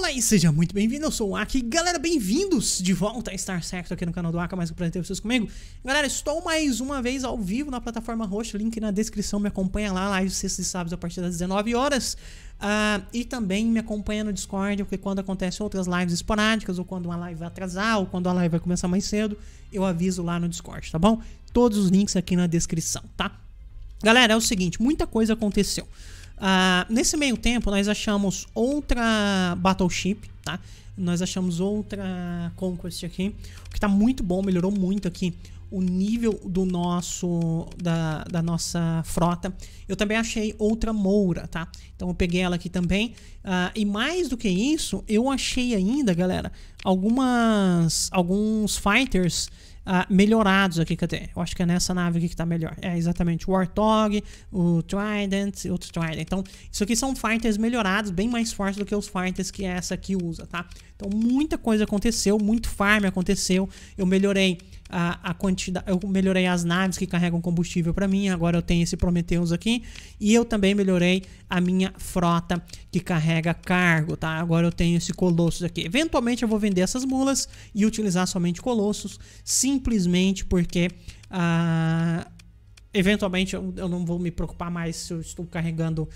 Olá e seja muito bem-vindo, eu sou o Aki. Galera, bem-vindos de volta a Star Sector aqui no canal do Aki, mais um prazer ter vocês comigo. Galera, estou mais uma vez ao vivo na plataforma roxa, link na descrição, me acompanha lá, live sextas e sábados a partir das 19 horas. Uh, e também me acompanha no Discord, porque quando acontecem outras lives esporádicas, ou quando uma live vai atrasar, ou quando a live vai começar mais cedo, eu aviso lá no Discord, tá bom? Todos os links aqui na descrição, tá? Galera, é o seguinte, muita coisa aconteceu. Ah, nesse meio tempo, nós achamos outra Battleship, tá? Nós achamos outra Conquest aqui, o que tá muito bom, melhorou muito aqui o nível do nosso da, da nossa frota. Eu também achei outra moura, tá? Então eu peguei ela aqui também. Uh, e mais do que isso, eu achei ainda, galera, algumas alguns fighters uh, melhorados aqui. Cadê? Eu acho que é nessa nave aqui que está melhor. É, exatamente. O Warthog, o Trident, outro Trident. Então, isso aqui são fighters melhorados, bem mais fortes do que os fighters que essa aqui usa, tá? Então, muita coisa aconteceu, muito farm aconteceu. Eu melhorei a, a quantidade. Eu melhorei as naves que carregam combustível para mim. Agora eu tenho esse Prometheus aqui. E eu também melhorei a minha frota que carrega cargo, tá? Agora eu tenho esse Colossus aqui. Eventualmente eu vou vender essas mulas e utilizar somente Colossus, simplesmente porque. Ah, eventualmente eu, eu não vou me preocupar mais se eu estou carregando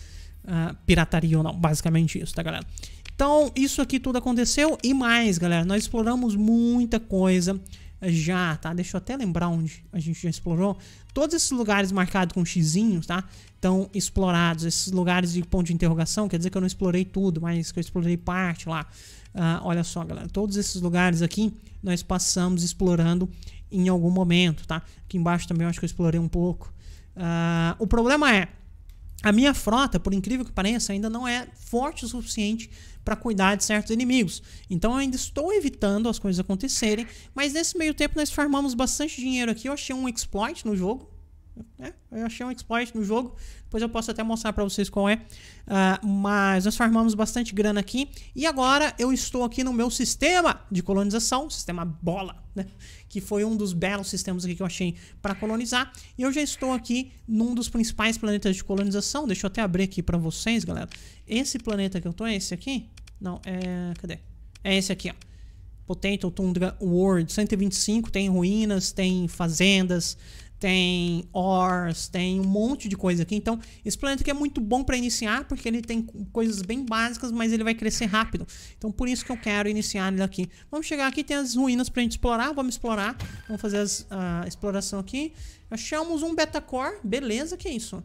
ah, pirataria ou não. Basicamente isso, tá, galera? Então, isso aqui tudo aconteceu e mais, galera. Nós exploramos muita coisa já, tá? Deixa eu até lembrar onde a gente já explorou. Todos esses lugares marcados com xizinhos, tá? Estão explorados. Esses lugares de ponto de interrogação, quer dizer que eu não explorei tudo, mas que eu explorei parte lá. Ah, olha só, galera, todos esses lugares aqui nós passamos explorando em algum momento, tá? Aqui embaixo também eu acho que eu explorei um pouco. Ah, o problema é, a minha frota, por incrível que pareça, ainda não é forte o suficiente para cuidar de certos inimigos. Então eu ainda estou evitando as coisas acontecerem, mas nesse meio tempo nós farmamos bastante dinheiro aqui. Eu achei um exploit no jogo, é, eu achei um exploit no jogo, depois eu posso até mostrar para vocês qual é. Uh, mas nós farmamos bastante grana aqui. E agora eu estou aqui no meu sistema de colonização, sistema bola, né? Que foi um dos belos sistemas aqui que eu achei para colonizar. E eu já estou aqui num dos principais planetas de colonização. Deixa eu até abrir aqui para vocês, galera. Esse planeta que eu tô é esse aqui? Não, é... cadê? É esse aqui, ó. Potato Tundra World 125 tem ruínas, tem fazendas, tem ORs, tem um monte de coisa aqui. Então, esse planeta aqui é muito bom para iniciar, porque ele tem coisas bem básicas, mas ele vai crescer rápido. Então, por isso que eu quero iniciar ele aqui. Vamos chegar aqui, tem as ruínas pra gente explorar, vamos explorar. Vamos fazer a exploração aqui. Achamos um betacore, beleza, que é isso?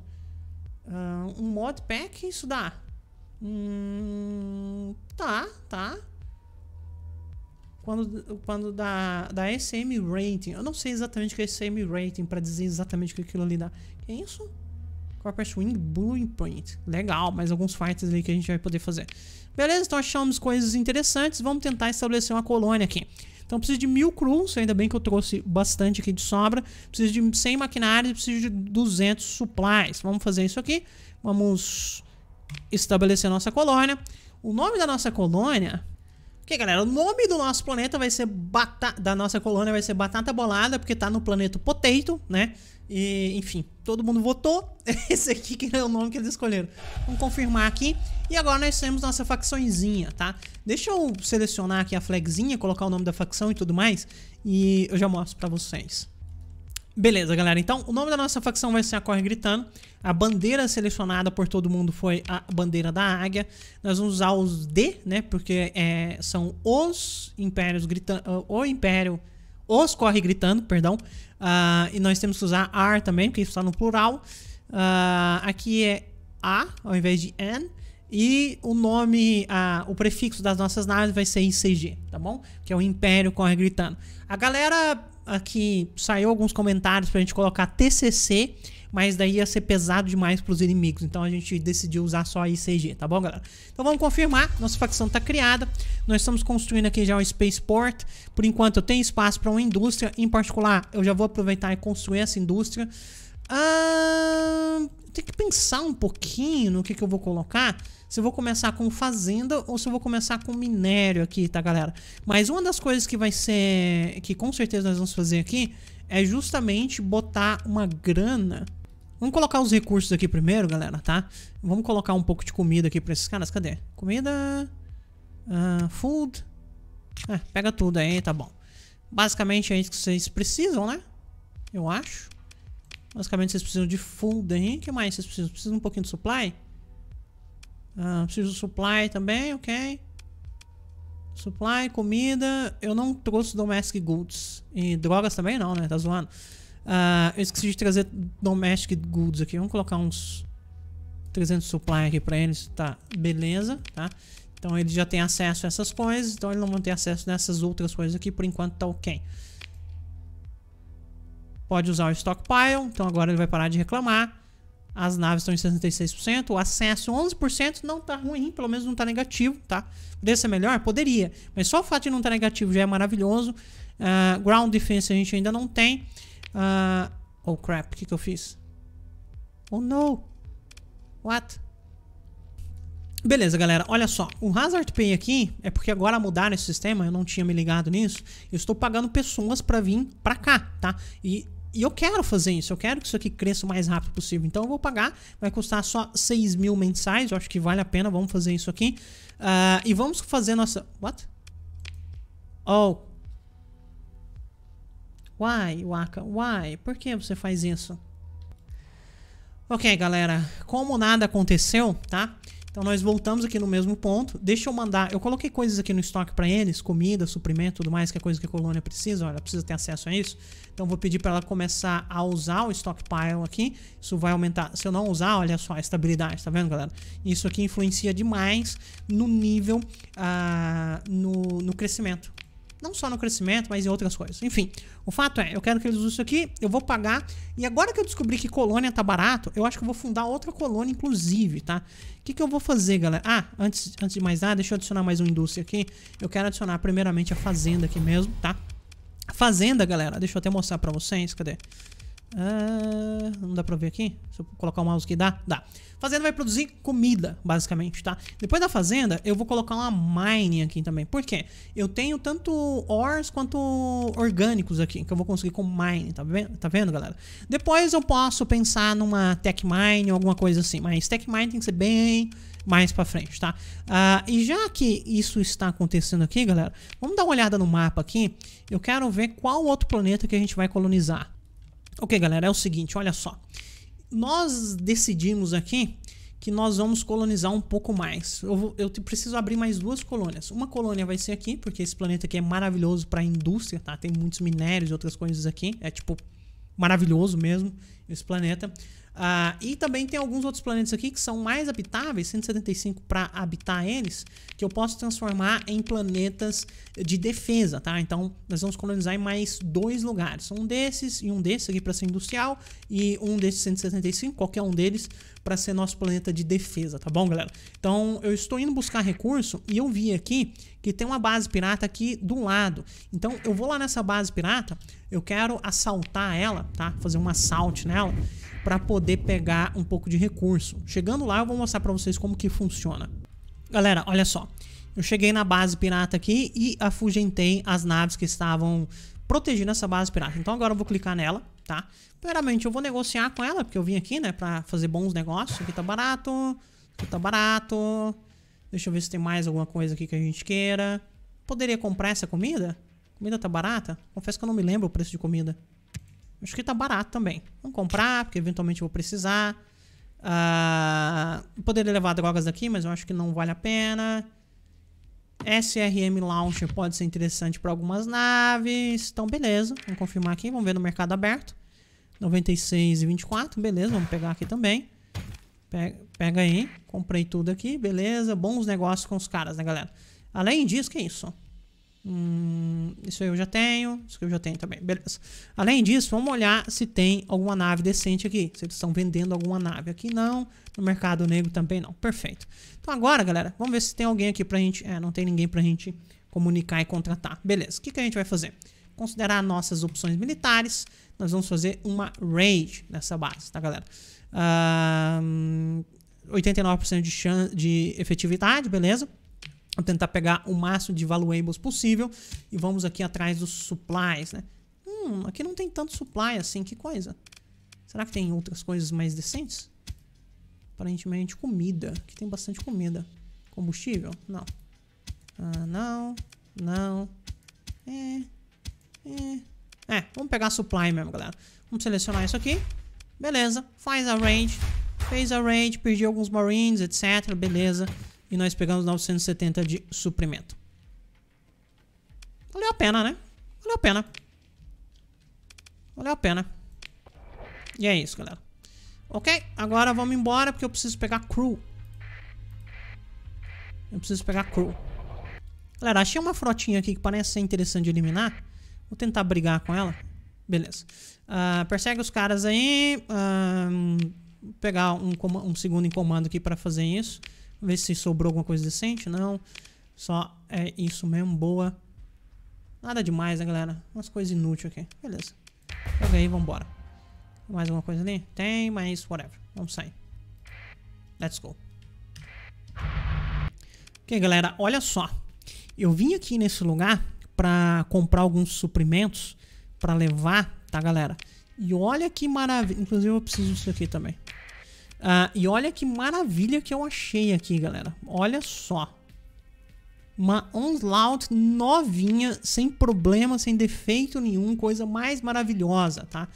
Uh, um mod pack, isso dá. Hum, tá, tá quando, quando da, da SM Rating. Eu não sei exatamente o que é SM Rating para dizer exatamente o que aquilo ali dá. Que é isso? Copper Swing Blueprint. Legal, mais alguns fights ali que a gente vai poder fazer. Beleza, então achamos coisas interessantes. Vamos tentar estabelecer uma colônia aqui. Então preciso de mil crews, ainda bem que eu trouxe bastante aqui de sobra. Preciso de 100 maquinários, preciso de 200 supplies. Vamos fazer isso aqui. Vamos estabelecer nossa colônia. O nome da nossa colônia porque, galera, o nome do nosso planeta vai ser batata, da nossa colônia vai ser batata bolada, porque tá no planeta Potato, né? E, enfim, todo mundo votou. Esse aqui que é o nome que eles escolheram. Vamos confirmar aqui. E agora nós temos nossa facçõezinha, tá? Deixa eu selecionar aqui a flagzinha, colocar o nome da facção e tudo mais. E eu já mostro pra vocês. Beleza, galera. Então, o nome da nossa facção vai ser a Corre Gritando. A bandeira selecionada por todo mundo foi a bandeira da águia. Nós vamos usar os D, né? Porque é, são os impérios gritando... O império... Os Corre Gritando, perdão. Uh, e nós temos que usar R também, porque isso está no plural. Uh, aqui é A, ao invés de N. E o nome, o prefixo das nossas naves vai ser ICG, tá bom? Que é o Império Corre Gritando. A galera aqui saiu alguns comentários pra gente colocar TCC, mas daí ia ser pesado demais pros inimigos, então a gente decidiu usar só ICG, tá bom, galera? Então vamos confirmar, nossa facção tá criada, nós estamos construindo aqui já o Spaceport, por enquanto eu tenho espaço pra uma indústria, em particular eu já vou aproveitar e construir essa indústria. Ah, tem que pensar um pouquinho no que, que eu vou colocar se eu vou começar com fazenda ou se eu vou começar com minério aqui, tá, galera? Mas uma das coisas que vai ser. que com certeza nós vamos fazer aqui é justamente botar uma grana. Vamos colocar os recursos aqui primeiro, galera, tá? Vamos colocar um pouco de comida aqui pra esses caras. Cadê? Comida. Uh, food. É, pega tudo aí, tá bom. Basicamente é isso que vocês precisam, né? Eu acho. Basicamente vocês precisam de food aí. O que mais vocês precisam? Precisam um pouquinho de supply? Ah, preciso de supply também, ok. Supply, comida. Eu não trouxe domestic goods. E drogas também não, né? Tá zoando. Ah, eu esqueci de trazer domestic goods aqui. Vamos colocar uns 300 supply aqui pra eles. Tá, beleza, tá? Então ele já tem acesso a essas coisas. Então ele não vai ter acesso nessas outras coisas aqui. Por enquanto tá ok. Pode usar o stockpile. Então agora ele vai parar de reclamar as naves estão em 66%, o acesso 11% não está ruim, pelo menos não está negativo, tá? Poderia ser é melhor? Poderia, mas só o fato de não estar tá negativo já é maravilhoso. Uh, ground defense a gente ainda não tem. Uh, oh crap, o que, que eu fiz? Oh no! What? Beleza, galera, olha só, o Hazard Pay aqui é porque agora mudaram esse sistema, eu não tinha me ligado nisso, eu estou pagando pessoas para vir para cá, tá? E e eu quero fazer isso, eu quero que isso aqui cresça o mais rápido possível. Então eu vou pagar, vai custar só 6 mil mensais, eu acho que vale a pena, vamos fazer isso aqui. Uh, e vamos fazer nossa... What? Oh. Why, Waka? Why? Por que você faz isso? Ok, galera. Como nada aconteceu, tá? Então nós voltamos aqui no mesmo ponto. Deixa eu mandar. Eu coloquei coisas aqui no estoque para eles, comida, suprimento, tudo mais, que é coisa que a colônia precisa. Olha, ela precisa ter acesso a isso. Então vou pedir para ela começar a usar o stockpile aqui. Isso vai aumentar. Se eu não usar, olha só a estabilidade, tá vendo, galera? Isso aqui influencia demais no nível, ah, no, no crescimento. Não só no crescimento, mas em outras coisas. Enfim, o fato é, eu quero que eles usem isso aqui, eu vou pagar. E agora que eu descobri que colônia tá barato, eu acho que eu vou fundar outra colônia, inclusive, tá? O que, que eu vou fazer, galera? Ah, antes, antes de mais nada, deixa eu adicionar mais uma indústria aqui. Eu quero adicionar primeiramente a fazenda aqui mesmo, tá? Fazenda, galera, deixa eu até mostrar pra vocês, cadê? Cadê? Ah, não dá pra ver aqui? Se eu colocar o mouse aqui, dá? Dá. Fazenda vai produzir comida, basicamente, tá? Depois da fazenda, eu vou colocar uma mine aqui também. Por quê? Eu tenho tanto ores quanto orgânicos aqui, que eu vou conseguir com mine, tá vendo, tá vendo galera? Depois eu posso pensar numa tech mine ou alguma coisa assim, mas tech mine tem que ser bem mais pra frente, tá? Ah, e já que isso está acontecendo aqui, galera, vamos dar uma olhada no mapa aqui. Eu quero ver qual outro planeta que a gente vai colonizar. Ok, galera, é o seguinte, olha só. Nós decidimos aqui que nós vamos colonizar um pouco mais. Eu, vou, eu preciso abrir mais duas colônias. Uma colônia vai ser aqui, porque esse planeta aqui é maravilhoso para a indústria, tá? Tem muitos minérios e outras coisas aqui. É tipo maravilhoso mesmo esse planeta. Ah, e também tem alguns outros planetas aqui que são mais habitáveis, 175 para habitar eles, que eu posso transformar em planetas de defesa, tá? Então, nós vamos colonizar em mais dois lugares, um desses e um desses aqui para ser industrial e um desses 175, qualquer um deles para ser nosso planeta de defesa, tá bom, galera? Então, eu estou indo buscar recurso e eu vi aqui que tem uma base pirata aqui do lado. Então, eu vou lá nessa base pirata, eu quero assaltar ela, tá? Fazer um assalto nela para poder pegar um pouco de recurso. Chegando lá, eu vou mostrar para vocês como que funciona. Galera, olha só. Eu cheguei na base pirata aqui e afugentei as naves que estavam protegendo essa base pirata. Então agora eu vou clicar nela, tá? Primeiramente eu vou negociar com ela, porque eu vim aqui, né, pra fazer bons negócios. Aqui tá barato, aqui tá barato. Deixa eu ver se tem mais alguma coisa aqui que a gente queira. Poderia comprar essa comida? Comida tá barata? Confesso que eu não me lembro o preço de comida. Acho que tá barato também. Vamos comprar, porque eventualmente eu vou precisar. Ah, poderia levar drogas daqui, mas eu acho que não vale a pena. SRM Launcher pode ser interessante para algumas naves. Então, beleza. Vamos confirmar aqui. Vamos ver no mercado aberto. 96 e 24. Beleza, vamos pegar aqui também. Pega, pega aí. Comprei tudo aqui. Beleza. Bons negócios com os caras, né, galera? Além disso, que é isso? Hum, isso eu já tenho. Isso eu já tenho também. Beleza. Além disso, vamos olhar se tem alguma nave decente aqui. Se eles estão vendendo alguma nave aqui, não. No mercado negro também não. Perfeito. Então agora, galera, vamos ver se tem alguém aqui pra gente. É, não tem ninguém pra gente comunicar e contratar. Beleza. O que, que a gente vai fazer? Considerar nossas opções militares. Nós vamos fazer uma raid nessa base, tá, galera? 89% ah, hum, de, chance, de efetividade, beleza? tentar pegar o máximo de valuables possível e vamos aqui atrás dos supplies, né? Hum, aqui não tem tanto supply assim, que coisa. Será que tem outras coisas mais decentes? Aparentemente comida, que tem bastante comida. Combustível? Não. Ah, não, não. É, é. É, vamos pegar supply mesmo, galera. Vamos selecionar isso aqui. Beleza, faz a range. Fez a range, perdi alguns marines, etc. Beleza. E nós pegamos 970 de suprimento. Valeu a pena, né? Valeu a pena. Valeu a pena. E é isso, galera. Ok, agora vamos embora porque eu preciso pegar crew. Eu preciso pegar crew. Galera, achei uma frotinha aqui que parece ser interessante de eliminar. Vou tentar brigar com ela. Beleza. Uh, persegue os caras aí. Uh, pegar um, um segundo em comando aqui pra fazer isso. Ver se sobrou alguma coisa decente. Não. Só é isso mesmo. Boa. Nada demais, né, galera? Umas coisas inúteis aqui. Beleza. Joga aí, vambora. Mais alguma coisa ali? Tem, mas whatever. Vamos sair. Let's go. Ok, galera. Olha só. Eu vim aqui nesse lugar pra comprar alguns suprimentos pra levar, tá, galera? E olha que maravilha. Inclusive, eu preciso disso aqui também. Ah, e olha que maravilha que eu achei aqui, galera. Olha só. Uma Onslaught novinha, sem problema, sem defeito nenhum. Coisa mais maravilhosa, tá?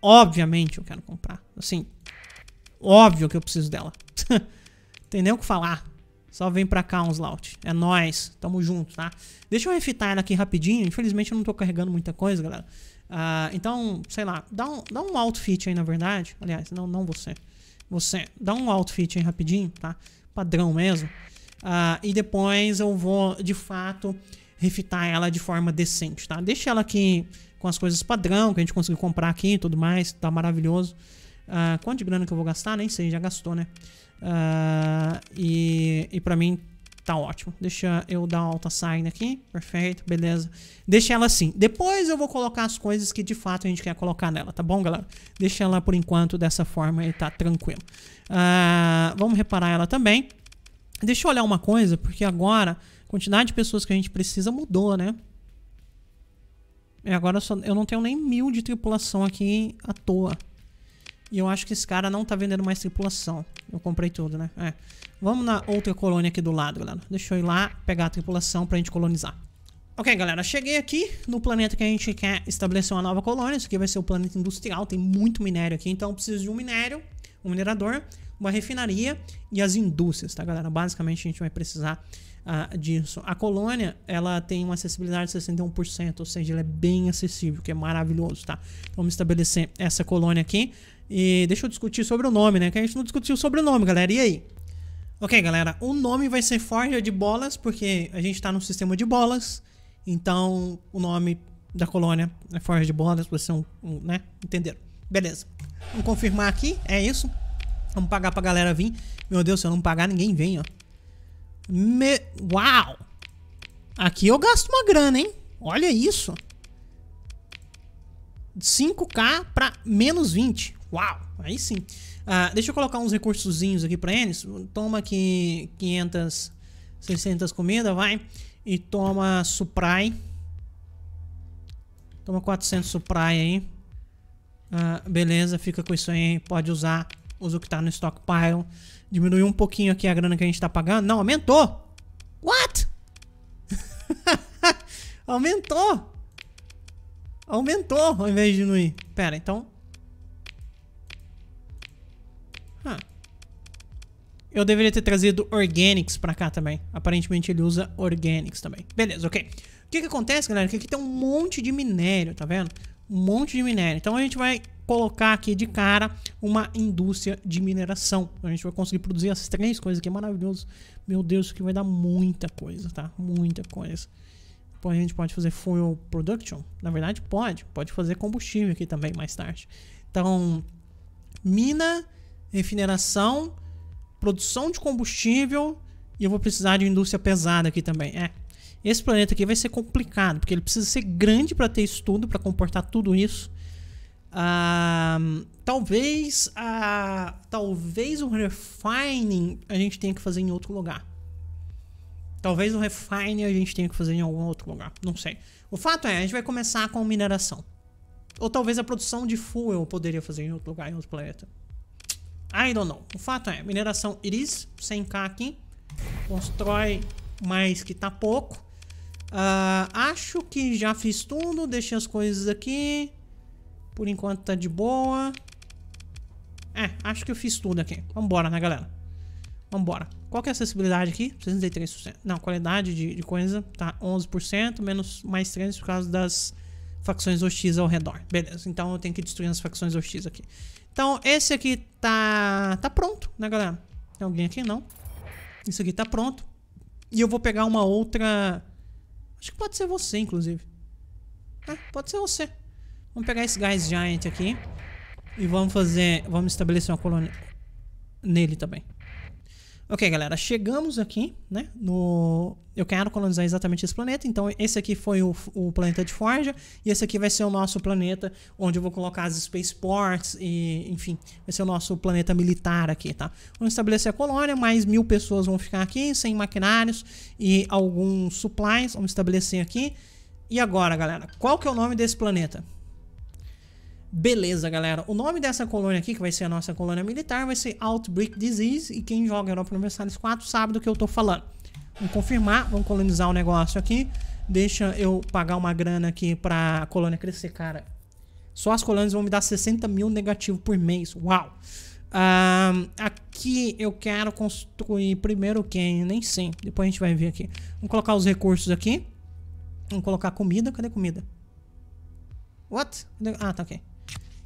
Obviamente eu quero comprar. Assim, óbvio que eu preciso dela. Tem nem o que falar. Só vem pra cá, Onslaught. É nóis. Tamo junto, tá? Deixa eu refitar ela aqui rapidinho. Infelizmente eu não tô carregando muita coisa, galera. Ah, então, sei lá. Dá um, dá um outfit aí, na verdade. Aliás, não, não você. Você dá um outfit rapidinho, tá? Padrão mesmo. ah e depois eu vou, de fato, refitar ela de forma decente, tá? Deixa ela aqui com as coisas padrão que a gente conseguiu comprar aqui e tudo mais. Tá maravilhoso. ah quanto de grana que eu vou gastar? Nem sei, já gastou, né? ah e, e pra mim Tá ótimo. Deixa eu dar uma alta sign aqui. Perfeito, beleza. Deixa ela assim. Depois eu vou colocar as coisas que de fato a gente quer colocar nela, tá bom, galera? Deixa ela por enquanto dessa forma e tá tranquilo. Uh, vamos reparar ela também. Deixa eu olhar uma coisa, porque agora a quantidade de pessoas que a gente precisa mudou, né? E é, agora eu, só, eu não tenho nem mil de tripulação aqui à toa. E eu acho que esse cara não tá vendendo mais tripulação. Eu comprei tudo, né? É. Vamos na outra colônia aqui do lado, galera. Deixa eu ir lá pegar a tripulação pra gente colonizar. Ok, galera, cheguei aqui no planeta que a gente quer estabelecer uma nova colônia. Isso aqui vai ser o planeta industrial, tem muito minério aqui. Então eu preciso de um minério, um minerador, uma refinaria e as indústrias, tá, galera? Basicamente a gente vai precisar disso. A colônia, ela tem uma acessibilidade de 61%, ou seja, ela é bem acessível, que é maravilhoso, tá? Então, vamos estabelecer essa colônia aqui. E deixa eu discutir sobre o nome, né? Que a gente não discutiu sobre o nome, galera. E aí? Ok, galera, o nome vai ser Forja de Bolas, porque a gente está num sistema de bolas. Então, o nome da colônia é Forja de Bolas, vocês são, um, né? Entenderam? Beleza. Vamos confirmar aqui, é isso. Vamos pagar pra galera vir. Meu Deus, se eu não pagar, ninguém vem, ó. Me... Uau! Aqui eu gasto uma grana, hein? Olha isso. 5k para menos 20. Uau! Aí sim. Ah, deixa eu colocar uns recursos aqui para eles. Toma aqui 500, 600 comida, vai. E toma suprai. Toma 400 suprai aí. Ah, beleza, fica com isso aí. Pode usar usa o que tá no stockpile. Diminuiu um pouquinho aqui a grana que a gente tá pagando. Não, aumentou! What? aumentou! Aumentou ao invés de diminuir. Pera, então... Huh. Ah. Eu deveria ter trazido Organics pra cá também. Aparentemente ele usa Organics também. Beleza, ok. O que que acontece, galera? Que aqui tem um monte de minério, tá vendo? um monte de minério. Então a gente vai colocar aqui de cara uma indústria de mineração. A gente vai conseguir produzir as três coisas que é maravilhoso. Meu Deus, isso aqui vai dar muita coisa, tá? Muita coisa. Depois a gente pode fazer fuel production. Na verdade, pode. Pode fazer combustível aqui também mais tarde. Então, mina, refineração, produção de combustível. E eu vou precisar de indústria pesada aqui também. É, esse planeta aqui vai ser complicado, porque ele precisa ser grande para ter estudo, para comportar tudo isso. Ah, talvez talvez o refining a gente tenha que fazer em outro lugar. Talvez o refining a gente tenha que fazer em algum outro lugar, não sei. O fato é, a gente vai começar com mineração. Ou talvez a produção de fuel eu poderia fazer em outro lugar, em outro planeta. I don't know. O fato é, mineração Iris, 100k aqui. Constrói mais que tá pouco. Uh, acho que já fiz tudo. Deixei as coisas aqui. Por enquanto tá de boa. É, acho que eu fiz tudo aqui. Vambora, né, galera? Vambora. Qual que é a acessibilidade aqui? 63%. Não, qualidade de, de coisa tá 11%, menos mais 3 por causa das facções OX ao redor. Beleza, então eu tenho que destruir as facções OX aqui. Então, esse aqui tá, tá pronto, né, galera? Tem alguém aqui? Não. Isso aqui tá pronto. E eu vou pegar uma outra Acho que pode ser você, inclusive. É, pode ser você. Vamos pegar esse gás giant aqui. E vamos fazer... Vamos estabelecer uma colônia nele também. Ok, galera, chegamos aqui, né? No... Eu quero colonizar exatamente esse planeta, então esse aqui foi o, o planeta de Forja, e esse aqui vai ser o nosso planeta onde eu vou colocar as spaceports e, enfim, vai ser o nosso planeta militar aqui, tá? Vamos estabelecer a colônia, mais mil pessoas vão ficar aqui, sem maquinários e alguns supplies, vamos estabelecer aqui. E agora, galera, qual que é o nome desse planeta? Beleza, galera. O nome dessa colônia aqui, que vai ser a nossa colônia militar, vai ser Outbreak Disease. E quem joga Europa Universalis 4 sabe do que eu tô falando. Vamos confirmar, vamos colonizar o negócio aqui. Deixa eu pagar uma grana aqui pra colônia crescer, cara. Só as colônias vão me dar 60 mil negativo por mês. Uau! Um, aqui eu quero construir primeiro quem? Nem sei. Depois a gente vai ver aqui. Vamos colocar os recursos aqui. Vamos colocar comida. Cadê comida? What? Ah, tá ok.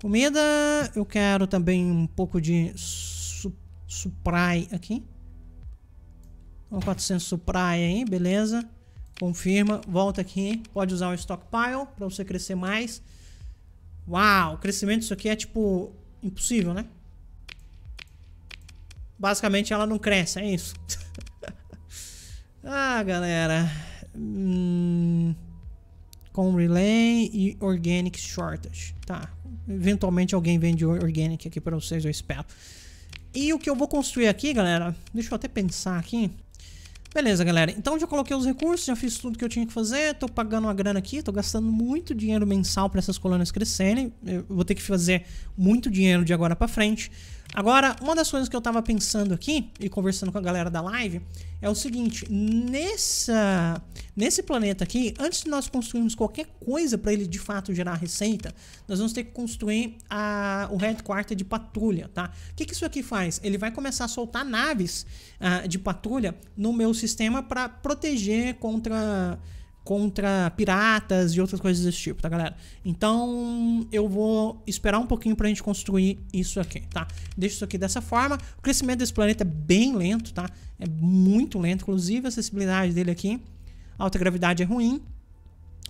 Comida, eu quero também um pouco de su suprai aqui. Então, 400 suprai aí, beleza. Confirma, volta aqui. Pode usar o stockpile para você crescer mais. Uau, o crescimento disso aqui é tipo impossível, né? Basicamente ela não cresce, é isso. ah, galera. Hum com Relay e Organic Shortage. Tá, eventualmente alguém vende Organic aqui para vocês, eu espero. E o que eu vou construir aqui, galera, deixa eu até pensar aqui. Beleza, galera. Então já coloquei os recursos, já fiz tudo que eu tinha que fazer, tô pagando uma grana aqui, tô gastando muito dinheiro mensal para essas colônias crescerem. Eu vou ter que fazer muito dinheiro de agora para frente. Agora, uma das coisas que eu estava pensando aqui e conversando com a galera da live é o seguinte: nessa, nesse planeta aqui, antes de nós construirmos qualquer coisa para ele de fato gerar receita, nós vamos ter que construir a, o headquarter de patrulha, tá? O que, que isso aqui faz? Ele vai começar a soltar naves uh, de patrulha no meu sistema para proteger contra contra piratas e outras coisas desse tipo, tá, galera? Então, eu vou esperar um pouquinho pra gente construir isso aqui, tá? Deixa isso aqui dessa forma. O crescimento desse planeta é bem lento, tá? É muito lento, inclusive a acessibilidade dele aqui. A alta gravidade é ruim.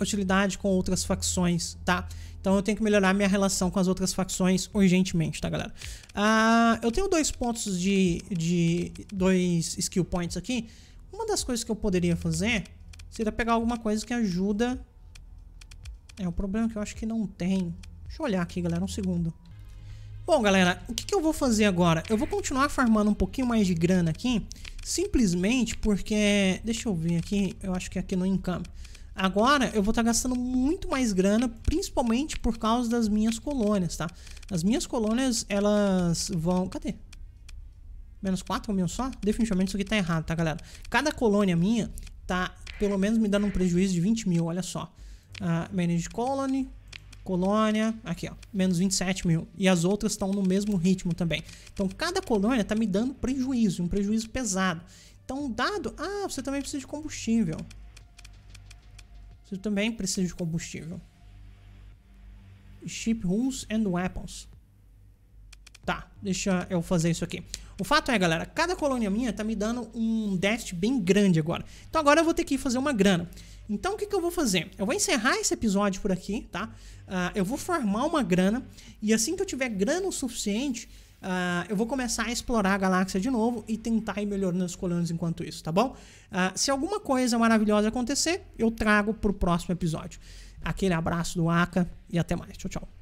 Utilidade com outras facções, tá? Então eu tenho que melhorar minha relação com as outras facções urgentemente, tá, galera? Ah, eu tenho dois pontos de, de... dois skill points aqui. Uma das coisas que eu poderia fazer Seria pegar alguma coisa que ajuda. É, o problema é que eu acho que não tem. Deixa eu olhar aqui, galera, um segundo. Bom, galera, o que, que eu vou fazer agora? Eu vou continuar farmando um pouquinho mais de grana aqui. Simplesmente porque... Deixa eu ver aqui. Eu acho que é aqui no Income. Agora eu vou estar tá gastando muito mais grana, principalmente por causa das minhas colônias, tá? As minhas colônias, elas vão... Cadê? Menos 4 mil só? Definitivamente isso aqui tá errado, tá, galera? Cada colônia minha tá pelo menos me dando um prejuízo de 20 mil, olha só. Uh, manage Colony, colônia, aqui ó, menos 27 mil. E as outras estão no mesmo ritmo também. Então cada colônia está me dando prejuízo, um prejuízo pesado. Então dado... Ah, você também precisa de combustível. Você também precisa de combustível. Ship Rules and Weapons. Tá, deixa eu fazer isso aqui. O fato é, galera, cada colônia minha tá me dando um déficit bem grande agora. Então agora eu vou ter que fazer uma grana. Então o que, que eu vou fazer? Eu vou encerrar esse episódio por aqui, tá? Uh, eu vou formar uma grana e assim que eu tiver grana o suficiente, Uh, eu vou começar a explorar a galáxia de novo e tentar ir melhorando as colônias enquanto isso, tá bom? Uh, se alguma coisa maravilhosa acontecer, eu trago pro próximo episódio. Aquele abraço do Aka e até mais. Tchau, tchau.